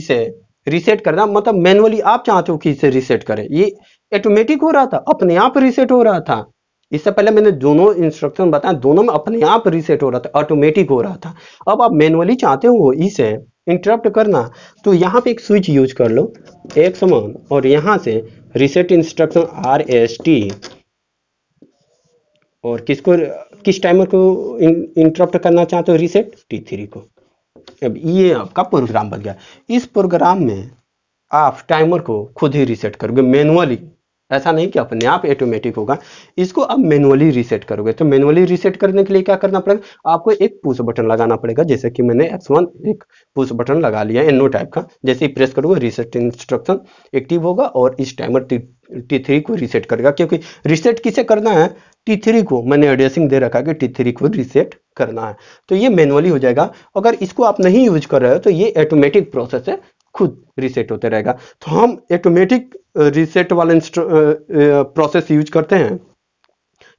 [SPEAKER 1] इसे रीसेट करना मतलब मैनुअली आप चाहते हो कि इसे रीसेट करें ये ऑटोमेटिक हो रहा था अपने आप रीसेट हो रहा था इससे पहले मैंने दोनों इंस्ट्रक्शन बताया दोनों में अपने आप रीसेट हो रहा था ऑटोमेटिक हो रहा था अब आप मैनुअली चाहते हो इसे इंटरप्ट करना तो यहाँ पे एक स्विच यूज कर लो एक समान और यहाँ से reset instruction R S T और किसको किस टाइमर को इंटरप्ट करना चाहते हो रिसेट टी थ्री को अब ये आपका प्रोग्राम बन गया इस प्रोग्राम में आप टाइमर को खुद ही रीसेट करोगे मैनुअली ऐसा नहीं कि अपने आप ऑटोमेटिक होगा इसको आप मैनुअली रीसेट करोगे तो मैनुअली रीसेट करने के लिए क्या करना पड़ेगा आपको एक पुश बटन लगाना पड़ेगा जैसे कि मैंने एक्स वन एक पुश बटन लगा लिया एनो टाइप का जैसे ही प्रेस करोगे रीसेट इंस्ट्रक्शन एक्टिव होगा और इस टाइमर टी, टी थ्री को रीसेट करेगा क्योंकि रीसेट किसे करना है टी थ्री को मैंने एड्रेसिंग दे रखा कि टी थ्री को रिसेट करना है तो ये मैनुअली हो जाएगा अगर इसको आप नहीं यूज कर रहे हो तो ये ऑटोमेटिक प्रोसेस है खुद रिसेट होते रहेगा तो हम ऑटोमेटिक रिसेट वाला प्रोसेस यूज करते हैं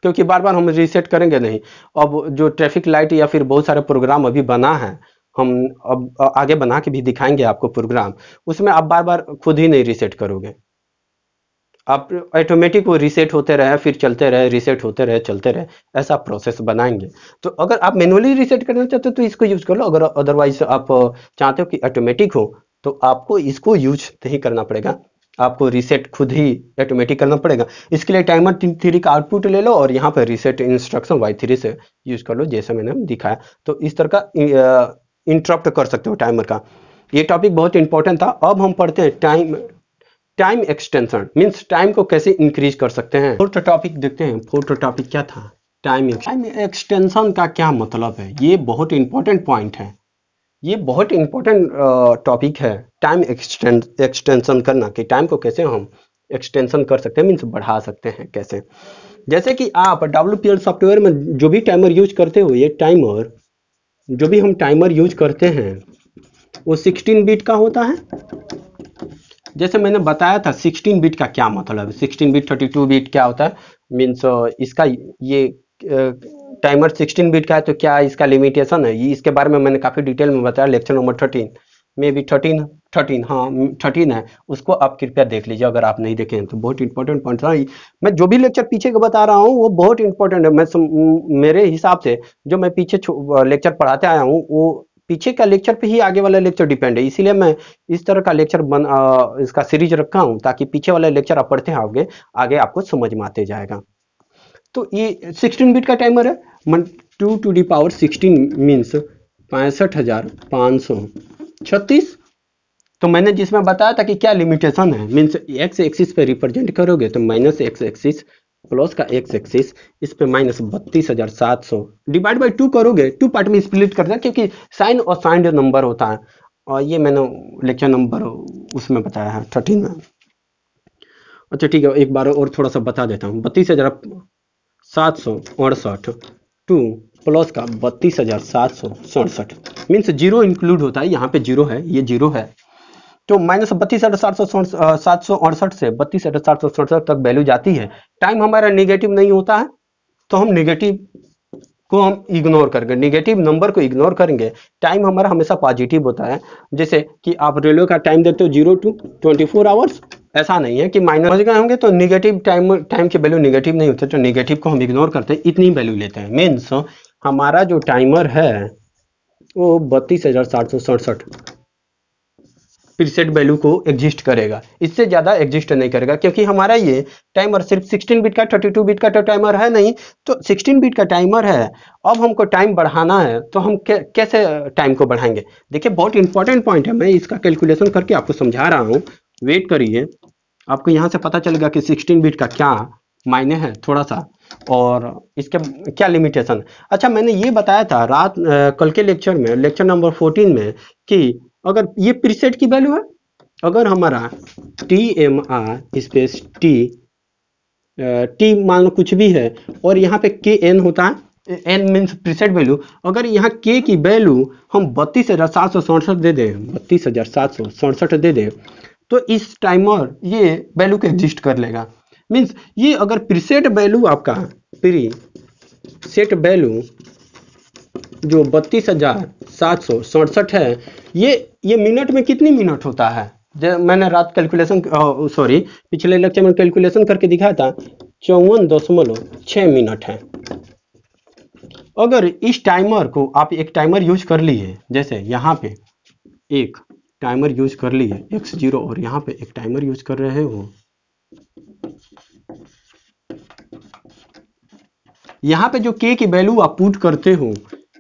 [SPEAKER 1] क्योंकि बार बार हम रिसेट करेंगे नहीं अब जो ट्रैफिक लाइट या फिर बहुत सारे प्रोग्राम अभी बना है हम अब आगे बना के भी दिखाएंगे आपको प्रोग्राम उसमें आप बार बार खुद ही नहीं रिसेट करोगे आप ऑटोमेटिक वो रीसेट होते रहे फिर चलते रहे रीसेट होते रहे चलते रहे ऐसा प्रोसेस बनाएंगे तो अगर आप मैनुअली रीसेट करना चाहते हो तो इसको यूज कर लो अगर अदरवाइज आप चाहते हो कि ऑटोमेटिक हो तो आपको इसको यूज नहीं करना पड़ेगा आपको रीसेट खुद ही ऑटोमेटिक करना पड़ेगा इसके लिए टाइमर थ्री का आउटपुट ले लो और यहाँ पर रीसेट इंस्ट्रक्शन वाई थ्री से यूज कर लो जैसे मैंने दिखाया तो इस तरह का इंटरप्ट कर सकते हो टाइमर का ये टॉपिक बहुत इंपॉर्टेंट था अब हम पढ़ते हैं time time extension means time को कैसे इंक्रीज कर सकते हैं फोर्थ टॉपिक देखते हैं फोर्थ टॉपिक क्या था टाइम टाइम एक्सटेंशन का क्या मतलब है ये बहुत इंपॉर्टेंट पॉइंट है ये बहुत इंपॉर्टेंट टॉपिक uh, है टाइम एक्सटेंशन करना कि टाइम को कैसे हम एक्सटेंशन कर सकते हैं मीन्स बढ़ा सकते हैं कैसे जैसे कि आप डब्ल्यू सॉफ्टवेयर में जो भी टाइमर यूज करते हो ये टाइमर जो भी हम टाइमर यूज करते हैं वो 16 बीट का होता है जैसे मैंने बताया था 16 बिट का क्या मतलब 16 बिट 32 बिट क्या होता है मीन्स uh, इसका ये टाइमर 16 बिट का है तो क्या इसका लिमिटेशन है ये इसके बारे में मैंने काफ़ी डिटेल में बताया लेक्चर नंबर 13 मे बी 13 13 हाँ थर्टीन है उसको आप कृपया देख लीजिए अगर आप नहीं देखें तो बहुत इंपॉर्टेंट पॉइंट था मैं जो भी लेक्चर पीछे का बता रहा हूँ वो बहुत इंपॉर्टेंट है मैं सम, मेरे हिसाब से जो मैं पीछे लेक्चर पढ़ाते आया हूँ वो पीछे का लेक्चर पे ही आगे वाला लेक्चर डिपेंड है इसीलिए मैं इस तरह का लेक्चर बन आ, इसका सीरीज रखा हूँ ताकि पीछे वाला लेक्चर आप पढ़ते आओगे आगे आपको समझ में आते जाएगा तो ये 16 बिट का टाइमर है मन two to the power 16 means पैंसठ हजार पाँच सौ छत्तीस तो मैंने जिसमें बताया था कि क्या लिमिटेशन है मीन्स एक्स एक्सिस पे रिप्रेजेंट करोगे तो माइनस एक्स एक्सिस प्लस का एक्स एक्सिस इस पे माइनस बत्तीस हजार सात सौ डिवाइड बाई टू करोगे टू पार्ट में स्प्लिट कर दे क्योंकि साइन और साइन जो नंबर होता है और ये मैंने लेक्चर नंबर उसमें बताया है थर्टीन में अच्छा ठीक है एक बार और थोड़ा सा बता देता हूँ बत्तीस हजार सात सौ अड़सठ टू प्लस का बत्तीस हजार सात सौ सड़सठ मीन्स जीरो इंक्लूड होता है यहाँ पे जीरो है ये जीरो है तो माइनस बत्तीस सात सौ सात सौ अड़सठ से बत्तीस सात सौ सड़सठ तक वैल्यू जाती है टाइम हमारा निगेटिव नहीं होता है तो हम निगेटिव को हम इग्नोर करेंगे निगेटिव नंबर को इग्नोर करेंगे टाइम हमारा हमेशा पॉजिटिव होता है जैसे कि आप रेलवे का टाइम देखते हो zero to twenty four hours ऐसा नहीं है कि माइनस होंगे तो निगेटिव टाइम टाइम के वैल्यू निगेटिव नहीं होते तो निगेटिव को हम इग्नोर करते हैं इतनी वैल्यू लेते हैं मीन्स हमारा जो टाइमर है वो बत्तीस हजार सात सौ सड़सठ प्रीसेट वैल्यू को एग्जिस्ट करेगा इससे ज़्यादा एग्जिस्ट नहीं करेगा क्योंकि हमारा ये टाइमर सिर्फ 16 बिट का 32 बिट का तो टाइमर है नहीं तो 16 बिट का टाइमर है अब हमको टाइम बढ़ाना है तो हम कैसे टाइम को बढ़ाएंगे देखिए बहुत इंपॉर्टेंट पॉइंट है मैं इसका कैलकुलेशन करके आपको समझा रहा हूँ वेट करिए आपको यहाँ से पता चलेगा कि सिक्सटीन बीट का क्या मायने हैं थोड़ा सा और इसके क्या लिमिटेशन अच्छा मैंने ये बताया था रात आ, कल के लेक्चर में लेक्चर नंबर फोर्टीन में कि अगर ये प्रीसेट की वैल्यू है अगर हमारा T M R space T T मान लो कुछ भी है और यहाँ पे के एन होता है एन मीन्स प्रीसेट वैल्यू अगर यहाँ के की वैल्यू हम बत्तीस हजार सात सौ सड़सठ दे दें बत्तीस हजार सात सौ सड़सठ दे दें तो इस टाइमर ये वैल्यू को एग्जिस्ट कर लेगा मीन्स ये अगर प्रीसेट वैल्यू आपका प्री सेट वैल्यू जो बत्तीस हजार सात सौ सड़सठ है ये ये मिनट में कितनी मिनट होता है मैंने रात कैलकुलेशन सॉरी पिछले लेक्चर में कैलकुलेशन करके दिखाया था चौवन दशमलव छः मिनट है अगर इस टाइमर को आप एक टाइमर यूज कर लिए जैसे यहाँ पे एक टाइमर यूज कर लिए एक्स जीरो और यहाँ पे एक टाइमर यूज कर रहे हो यहाँ पे जो के की वैल्यू आप पुट करते हो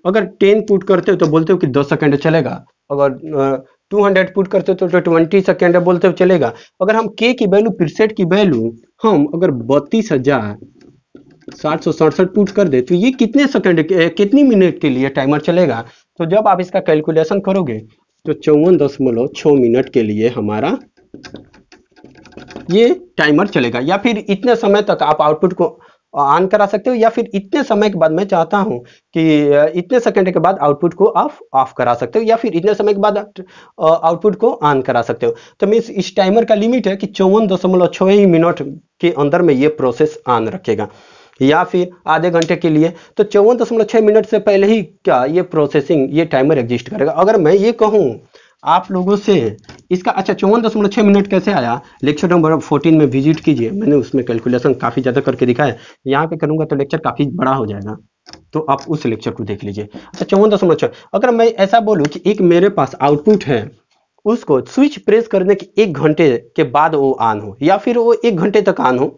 [SPEAKER 1] अगर टेन पुट करते हो तो बोलते हो कि दो सेकेंड चलेगा अगर टू हंड्रेड पुट करते हो तो, तो ट्वेंटी सेकेंड बोलते हो चलेगा अगर हम के की वैल्यू पिरसेट की वैल्यू हम अगर बत्तीस हजार साठ सौ सड़सठ पुट कर दे तो ये कितने सेकंड कितनी मिनट के लिए टाइमर चलेगा तो जब आप इसका कैलकुलेशन करोगे तो चौवन दशमलव छः मिनट के लिए हमारा ये टाइमर चलेगा या फिर इतने समय तक आप आउटपुट को ऑन करा सकते हो या फिर इतने समय के बाद मैं चाहता हूं कि इतने सेकंड के बाद आउटपुट को आप ऑफ करा सकते हो या फिर इतने समय के बाद आउटपुट को ऑन करा सकते हो तो मीन्स इस टाइमर का लिमिट है कि चौवन दशमलव छः मिनट के अंदर में ये प्रोसेस ऑन रखेगा या फिर आधे घंटे के लिए तो चौवन दशमलव छह मिनट से पहले ही क्या ये प्रोसेसिंग ये टाइमर एग्जिस्ट करेगा अगर मैं ये कहूँ आप लोगों से इसका अच्छा चौवन दशमलव छः मिनट कैसे आया लेक्चर नंबर फोर्टीन में विजिट कीजिए मैंने उसमें कैलकुलेशन काफ़ी ज़्यादा करके दिखाया है यहाँ पे करूँगा तो लेक्चर काफ़ी बड़ा हो जाएगा तो आप उस लेक्चर को देख लीजिए अच्छा चौवन दशमलव छः अगर मैं ऐसा बोलूँ कि एक मेरे पास आउटपुट है उसको स्विच प्रेस करने के एक घंटे के बाद वो ऑन हो या फिर वो एक घंटे तक ऑन हो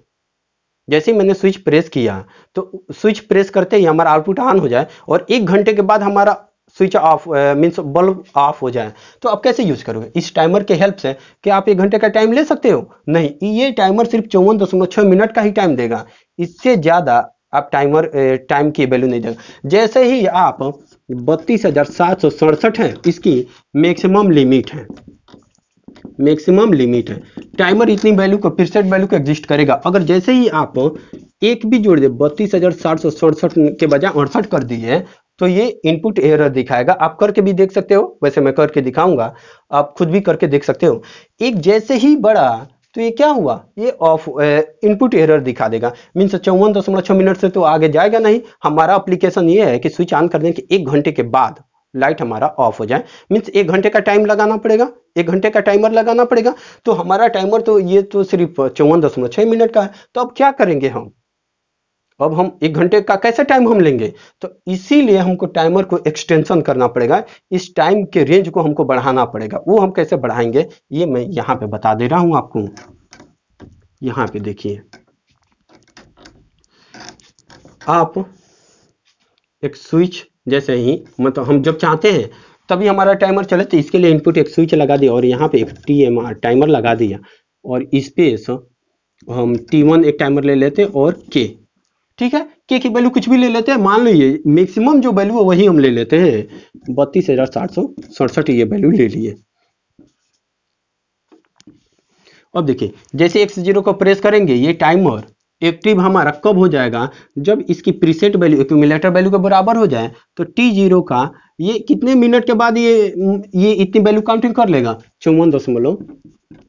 [SPEAKER 1] जैसे ही मैंने स्विच प्रेस किया तो स्विच प्रेस करते ही हमारा आउटपुट ऑन हो जाए और एक घंटे के बाद हमारा switch off means bulb off हो जाए तो आप कैसे यूज़ करोगे इस टाइमर के हेल्प से कि आप एक घंटे का टाइम ले सकते हो नहीं ये टाइमर सिर्फ चौवन दशमलव मिनट का ही टाइम देगा इससे ज़्यादा आप टाइमर टाइम की वैल्यू नहीं देगा जैसे ही आप बत्तीस हज़ार सात सौ सड़सठ है इसकी मैक्सिमम लिमिट है मैक्सिमम लिमिट है टाइमर इतनी वैल्यू को फिर वैल्यू को एग्जिस्ट करेगा अगर जैसे ही आप एक भी जोड़ दे बत्तीस हजार सात सौ सड़सठ के बजाय अड़सठ कर दीजिए तो ये इनपुट एरर दिखाएगा आप करके भी देख सकते हो वैसे मैं करके दिखाऊंगा आप खुद भी करके देख सकते हो एक जैसे ही बड़ा तो ये क्या हुआ ये ऑफ इनपुट एरर दिखा देगा मीन्स चौवन दशमलव छह मिनट से तो आगे जाएगा नहीं हमारा अप्लीकेशन ये है कि स्विच ऑन कर दें कि एक घंटे के बाद लाइट हमारा ऑफ हो जाए मीन्स एक घंटे का टाइम लगाना पड़ेगा एक घंटे का टाइमर लगाना पड़ेगा तो हमारा टाइमर तो ये तो सिर्फ चौवन दशमलव छह मिनट का है तो अब क्या करेंगे हम तो अब हम एक घंटे का कैसे टाइम हम लेंगे तो इसीलिए हमको टाइमर को एक्सटेंशन करना पड़ेगा इस टाइम के रेंज को हमको बढ़ाना पड़ेगा वो हम कैसे बढ़ाएंगे ये मैं यहाँ पे बता दे रहा हूँ आपको यहाँ पे देखिए आप एक स्विच जैसे ही मतलब हम जब चाहते हैं तभी हमारा टाइमर चले तो इसके लिए इनपुट एक स्विच लगा दिया और यहाँ पे एक टी एम आर टाइमर लगा दिया और पे हम टी वन एक टाइमर ले लेते हैं और के ठीक है के की वैल्यू कुछ भी ले लेते हैं मान लो ये मैक्सिमम जो वैल्यू है वही हम ले लेते हैं बत्तीस हजार सात सौ सड़सठ ये वैल्यू ले लिए अब देखिए जैसे एक्स जीरो को प्रेस करेंगे ये टाइमर एक्टिव हमारा कब हो जाएगा जब इसकी प्रीसेट वैल्यू एक्यूमुलेटर वैल्यू के बराबर हो जाए तो टी जीरो का ये कितने मिनट के बाद ये ये इतनी वैल्यू काउंटिंग कर लेगा चौवन दशमलव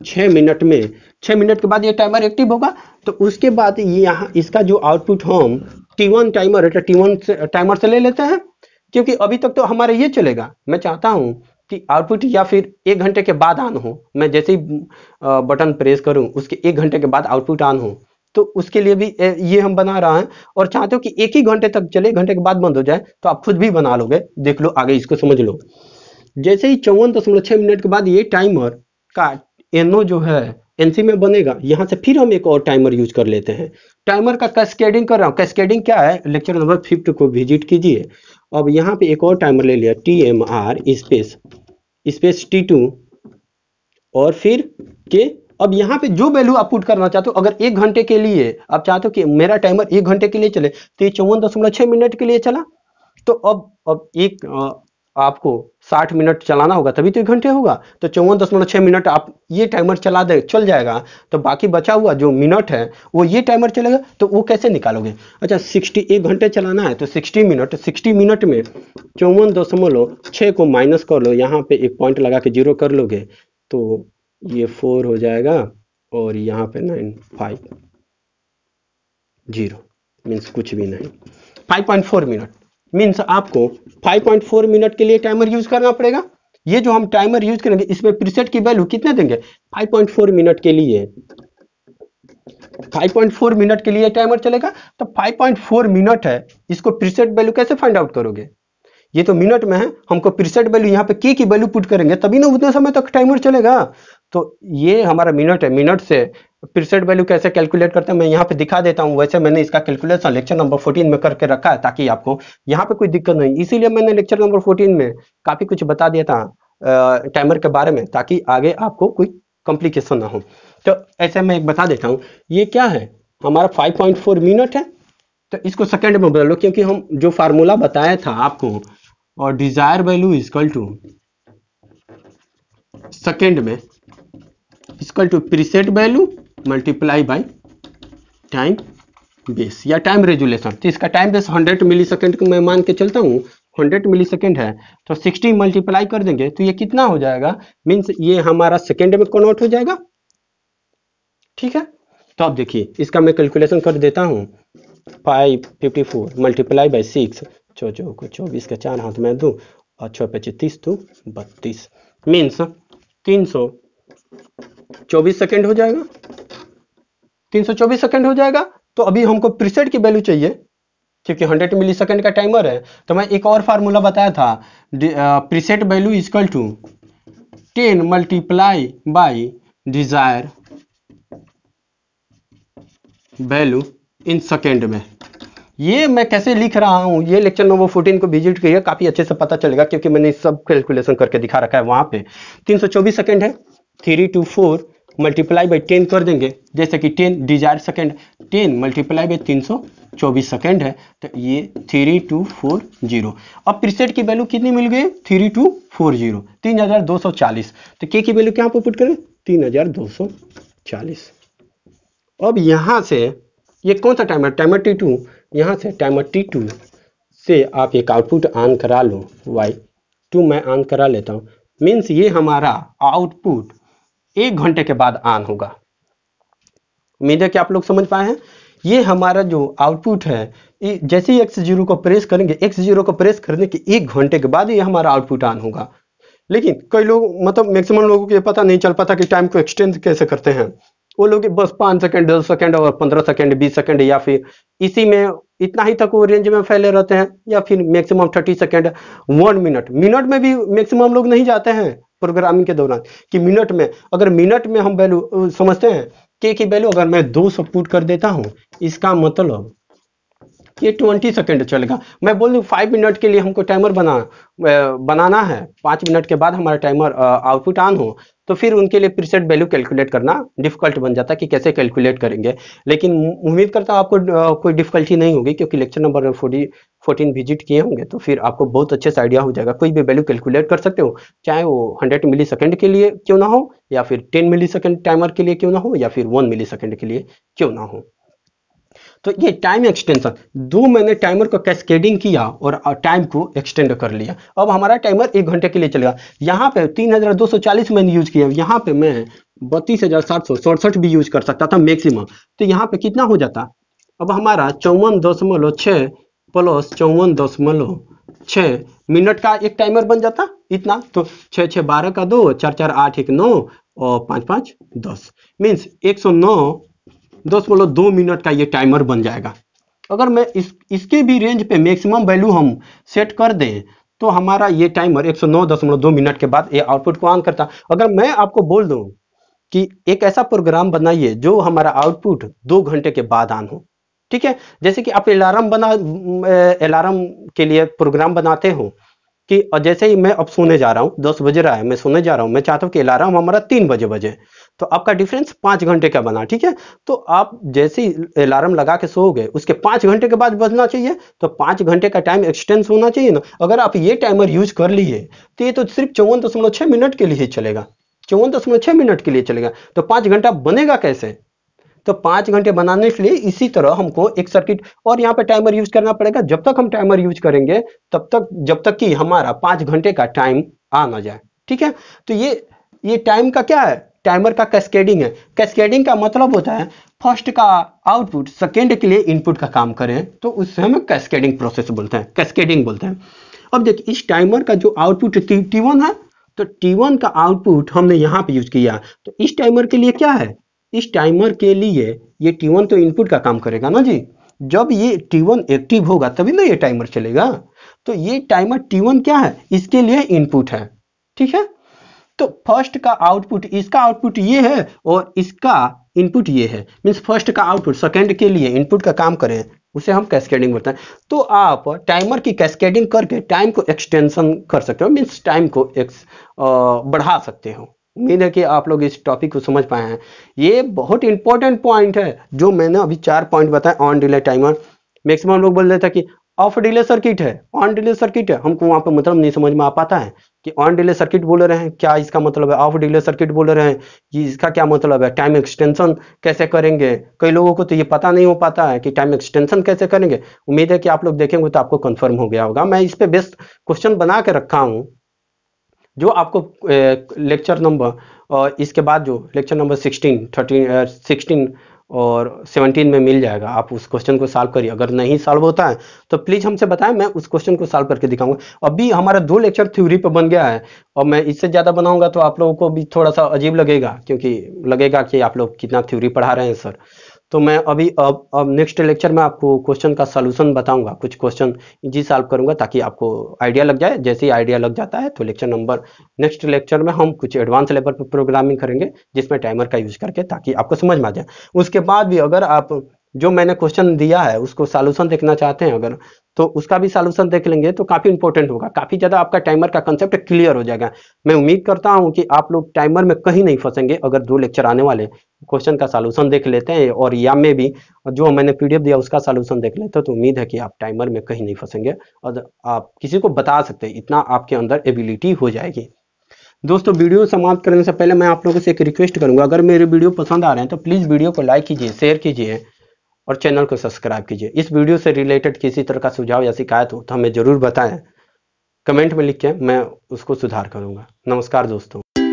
[SPEAKER 1] छ मिनट में छह मिनट के बाद ये टाइमर एक्टिव होगा तो उसके बाद यहाँ इसका जो आउटपुट हम टी वन टाइमर है टी वन टाइमर से ले लेते हैं क्योंकि अभी तक तो हमारे ये चलेगा मैं चाहता हूँ कि आउटपुट या फिर एक घंटे के बाद ऑन हो मैं जैसे ही बटन प्रेस करूँ उसके एक घंटे के बाद आउटपुट ऑन हो तो उसके लिए भी ये हम बना रहा है और चाहते हो कि एक ही घंटे तक चले घंटे के बाद बंद हो जाए तो आप खुद भी बना लोगे देख लो आगे इसको समझ लो जैसे ही चौवन दशमलव छह मिनट के बाद ये टाइमर का एनओ जो है एनसी में बनेगा यहां से फिर हम एक और टाइमर यूज कर लेते हैं टाइमर का कैस्केडिंग कर रहा हूं कैस्केडिंग क्या है लेक्चर नंबर फिफ्थ को विजिट कीजिए अब यहाँ पे एक और टाइमर ले लिया T M R space space T two और फिर के अब यहाँ पे जो वैल्यू आप पुट करना चाहते हो अगर एक घंटे के लिए आप चाहते हो कि मेरा टाइमर एक घंटे के लिए चले तो ये चौवन दशमलव छह मिनट के लिए चला तो अब अब एक आपको 60 मिनट चलाना होगा तभी तो एक घंटे होगा तो चौवन दशमलव छह मिनट आप ये टाइमर चला दे चल जाएगा तो बाकी बचा हुआ जो मिनट है वो ये टाइमर चलेगा तो वो कैसे निकालोगे अच्छा 60 एक घंटे चलाना है तो 60 मिनट 60 मिनट में चौवन दशमलव छह को माइनस कर लो यहाँ पे एक पॉइंट लगा के जीरो कर लोगे तो ये फोर हो जाएगा और यहाँ पे नाइन फाइव जीरो मीन्स कुछ भी नहीं five point four minute means आपको फाइव पॉइंट फोर मिनट के लिए टाइमर यूज करना पड़ेगा ये जो हम टाइमर यूज करेंगे इसमें प्रीसेट की वैल्यू कितने देंगे फाइव पॉइंट फोर मिनट के लिए 5.4 मिनट के लिए टाइमर चलेगा तो 5.4 मिनट है इसको प्रीसेट वैल्यू कैसे फाइंड आउट करोगे ये तो मिनट में है हमको प्रीसेट वैल्यू यहां पे की की वैल्यू पुट करेंगे तभी ना उतने समय तक टाइमर चलेगा तो ये हमारा मिनट है मिनट से प्रीसेट वैल्यू कैसे कैलकुलेट करते हैं मैं यहाँ पे दिखा देता हूँ वैसे मैंने इसका कैलकुलेशन लेक्चर नंबर 14 में करके रखा है ताकि आपको यहाँ पे कोई दिक्कत नहीं इसीलिए मैंने लेक्चर नंबर 14 में काफ़ी कुछ बता दिया था टाइमर के बारे में ताकि आगे आपको कोई कॉम्प्लिकेशन ना हो तो ऐसे मैं एक बता देता हूँ ये क्या है हमारा फाइव मिनट है तो इसको सेकेंड में बदलो क्योंकि हम जो फार्मूला बताया था आपको और desire value is equal to second में is to preset value multiply by time base या टाइम रेजुलेशन तो इसका टाइम बेस 100 मिली सेकेंड मैं मान के चलता हूँ 100 मिली सेकेंड है तो 60 मल्टीप्लाई कर देंगे तो ये कितना हो जाएगा मीन्स ये हमारा सेकेंड में कन्वर्ट हो जाएगा ठीक है तो आप देखिए इसका मैं कैलकुलेशन कर देता हूँ five fifty four multiply by six चौ चौ को चौबीस का चार हाथ में दूँ और छः पच्चीस तीस दो बत्तीस मीन्स तीन सौ 24 सेकंड हो जाएगा 324 सेकंड हो जाएगा तो अभी हमको प्रीसेट की वैल्यू चाहिए क्योंकि 100 मिली सेकेंड का टाइमर है तो मैं एक और फार्मूला बताया था preset value is equal to ten multiply by desire value in second में ये मैं कैसे लिख रहा हूं ये लेक्चर नंबर फोर्टीन को विजिट करिए काफ़ी अच्छे से पता चलेगा क्योंकि मैंने सब कैलकुलेशन करके दिखा रखा है वहां पे 324 सेकंड है three two four multiply by ten कर देंगे जैसे कि ten desire second ten multiply by तीन सौ चौबीस सेकेंड है तो ये थ्री टू फोर जीरो अब प्रीसेट की वैल्यू कितनी मिल गई थ्री टू फोर जीरो तीन हज़ार दो सौ चालीस तो के की वैल्यू क्या पुट करें तीन हज़ार दो सौ चालीस अब यहाँ से ये कौन सा टाइमर टाइमर टी टू यहाँ से टाइमर टी टू से आप एक आउटपुट ऑन करा लो वाई टू मैं ऑन करा लेता हूँ मीन्स ये हमारा आउटपुट एक घंटे के बाद आन होगा उम्मीद है कि आप लोग समझ पाए हैं ये हमारा जो आउटपुट है जैसे ही एक्स जीरो को प्रेस करेंगे एक्स जीरो को प्रेस करने के एक घंटे के बाद ये हमारा आउटपुट ऑन होगा लेकिन कई लोग मतलब मैक्सिमम लोगों को ये पता नहीं चल पाता कि टाइम को एक्सटेंड कैसे करते हैं वो लोग बस पाँच सेकंड दस सेकंड और पंद्रह सेकंड बीस सेकंड या फिर इसी में इतना ही तक वो रेंज में फैले रहते हैं या फिर maximum thirty second one minute minute में भी मैक्सिमम लोग नहीं जाते हैं प्रोग्रामिंग के दौरान कि मिनट में अगर मिनट में हम वैल्यू समझते हैं के की वैल्यू अगर मैं 200 पुट कर देता हूँ इसका मतलब ये ट्वेंटी सेकेंड चलेगा मैं बोल दूँ फाइव मिनट के लिए हमको टाइमर बना बनाना है पाँच मिनट के बाद हमारा टाइमर आउटपुट ऑन हो तो फिर उनके लिए प्रीसेट वैल्यू कैलकुलेट करना डिफिकल्ट बन जाता है कि कैसे कैलकुलेट करेंगे लेकिन उम्मीद करता हूँ आपको कोई डिफिकल्टी नहीं होगी क्योंकि lecture number forty fourteen visit किए होंगे तो फिर आपको बहुत अच्छे से आइडिया हो जाएगा कोई भी वैल्यू कैलकुलेट कर सकते हो चाहे वो हंड्रेड मिली सेकेंड के लिए क्यों ना हो या फिर टेन मिली सेकेंड टाइमर के लिए क्यों ना हो या फिर वन मिली सेकेंड के लिए क्यों ना हो तो ये टाइम एक्सटेंशन दो मैंने टाइमर को कैस्केडिंग किया और टाइम को एक्सटेंड कर लिया अब हमारा टाइमर एक घंटे के लिए चलेगा यहाँ पे 3240 मैंने यूज किया यहाँ पे मैं बत्तीस हजार सात सौ सड़सठ भी यूज कर सकता था मैक्सिमम तो यहाँ पे कितना हो जाता अब हमारा चौवन दशमलव छः प्लस चौवन दशमलव छः मिनट का एक टाइमर बन जाता इतना तो छः छः बारह का दो चार चार आठ एक नौ और पांच पांच दस मीन्स एक सौ नौ दस मतलब दो मिनट का ये टाइमर बन जाएगा अगर मैं इस इसके भी रेंज पे मैक्सिमम वैल्यू हम सेट कर दें तो हमारा ये टाइमर एक दो मिनट के बाद ये आउटपुट को ऑन करता अगर मैं आपको बोल दूँ कि एक ऐसा प्रोग्राम बनाइए जो हमारा आउटपुट दो घंटे के बाद ऑन हो ठीक है जैसे कि आप अलार्म बना अलार्म के लिए प्रोग्राम बनाते हो कि जैसे ही मैं अब सोने जा रहा हूँ दस बजे रहा है मैं सोने जा रहा हूँ मैं चाहता हूँ कि अलार्म हमारा तीन बजे बजे तो आपका डिफरेंस पांच घंटे का बना ठीक है तो आप जैसे ही अलार्म लगा के सोओगे उसके पांच घंटे के बाद बजना चाहिए तो पांच घंटे का टाइम एक्सटेंस होना चाहिए ना अगर आप ये टाइमर यूज कर लिए तो ये तो सिर्फ चौवन दशमलव छह मिनट के लिए चलेगा चौवन दशमलव छह मिनट के लिए चलेगा तो पांच घंटा बनेगा कैसे तो पांच घंटे बनाने के लिए इसी तरह हमको एक सर्किट और यहाँ पे टाइमर यूज करना पड़ेगा जब तक हम टाइमर यूज करेंगे तब तक जब तक कि हमारा पांच घंटे का टाइम आ ना जाए ठीक है तो ये ये टाइम का क्या है टाइमर का कैस्केडिंग है कैस्केडिंग का मतलब होता है फर्स्ट का आउटपुट सेकेंड के लिए इनपुट का काम करें तो उससे हम कैस्केडिंग प्रोसेस बोलते हैं कैस्केडिंग बोलते हैं अब देखिए इस टाइमर का जो आउटपुट टी वन है तो टी वन का आउटपुट हमने यहाँ पे यूज किया तो इस टाइमर के लिए क्या है इस टाइमर के लिए ये टी वन तो इनपुट का काम करेगा ना जी जब ये टी वन एक्टिव होगा तभी ना ये टाइमर चलेगा तो ये टाइमर टी वन क्या है इसके लिए इनपुट है ठीक है तो फर्स्ट का आउटपुट इसका आउटपुट ये है और इसका इनपुट ये है मीन्स फर्स्ट का आउटपुट सेकेंड के लिए इनपुट का काम करें उसे हम कैस्केडिंग बोलते हैं तो आप टाइमर की कैस्केडिंग करके टाइम को एक्सटेंशन कर सकते हो मीन्स टाइम को एक्स बढ़ा सकते हो उम्मीद है कि आप लोग इस टॉपिक को समझ पाए हैं ये बहुत इंपॉर्टेंट पॉइंट है जो मैंने अभी चार पॉइंट बताए ऑन डिले टाइमर मैक्सिमम लोग बोल रहे थे कि ऑफ डिले सर्किट है ऑन डिले सर्किट है हमको वहां पर मतलब नहीं समझ में आ पाता है कि ऑन डिले सर्किट बोल रहे हैं क्या इसका मतलब है ऑफ डिले सर्किट बोल रहे हैं कि इसका क्या मतलब है टाइम एक्सटेंशन कैसे करेंगे कई लोगों को तो ये पता नहीं हो पाता है कि टाइम एक्सटेंशन कैसे करेंगे उम्मीद है कि आप लोग देखेंगे तो आपको कन्फर्म हो गया होगा मैं इस पर बेस्ट क्वेश्चन बना के रखा हूँ जो आपको लेक्चर नंबर इसके बाद जो lecture number sixteen thirteen sixteen और 17 में मिल जाएगा आप उस क्वेश्चन को सॉल्व करिए अगर नहीं सॉल्व होता है तो प्लीज़ हमसे बताएं मैं उस क्वेश्चन को सॉल्व करके दिखाऊंगा अभी हमारा दो लेक्चर थ्योरी पर बन गया है और मैं इससे ज़्यादा बनाऊंगा तो आप लोगों को भी थोड़ा सा अजीब लगेगा क्योंकि लगेगा कि आप लोग कितना थ्योरी पढ़ा रहे हैं सर तो मैं अभी अब अब नेक्स्ट लेक्चर में आपको क्वेश्चन का सोल्यूशन बताऊंगा कुछ क्वेश्चन इजी सॉल्व करूंगा ताकि आपको आइडिया लग जाए जैसे ही आइडिया लग जाता है तो लेक्चर नंबर नेक्स्ट लेक्चर में हम कुछ एडवांस लेवल पर प्रोग्रामिंग करेंगे जिसमें टाइमर का यूज करके ताकि आपको समझ में आ जाए उसके बाद भी अगर आप जो मैंने क्वेश्चन दिया है उसको सॉल्यूशन देखना चाहते हैं अगर तो उसका भी सोल्यूशन देख लेंगे तो काफ़ी इंपॉर्टेंट होगा काफ़ी ज़्यादा आपका टाइमर का कंसेप्ट क्लियर हो जाएगा मैं उम्मीद करता हूं कि आप लोग टाइमर में कहीं नहीं फंसेंगे अगर दो लेक्चर आने वाले क्वेश्चन का सोल्यूशन देख लेते हैं और या में भी जो मैंने पीडीएफ दिया उसका सॉल्यूशन देख लेते हैं तो उम्मीद है कि आप टाइमर में कहीं नहीं फंसेंगे और आप किसी को बता सकते हैं इतना आपके अंदर एबिलिटी हो जाएगी दोस्तों वीडियो समाप्त करने से पहले मैं आप लोगों से एक रिक्वेस्ट करूंगा अगर मेरे वीडियो पसंद आ रहे हैं तो प्लीज़ वीडियो को लाइक कीजिए शेयर कीजिए और चैनल को सब्सक्राइब कीजिए इस वीडियो से रिलेटेड किसी तरह का सुझाव या शिकायत हो तो हमें ज़रूर बताएं कमेंट में लिख के मैं उसको सुधार करूंगा नमस्कार दोस्तों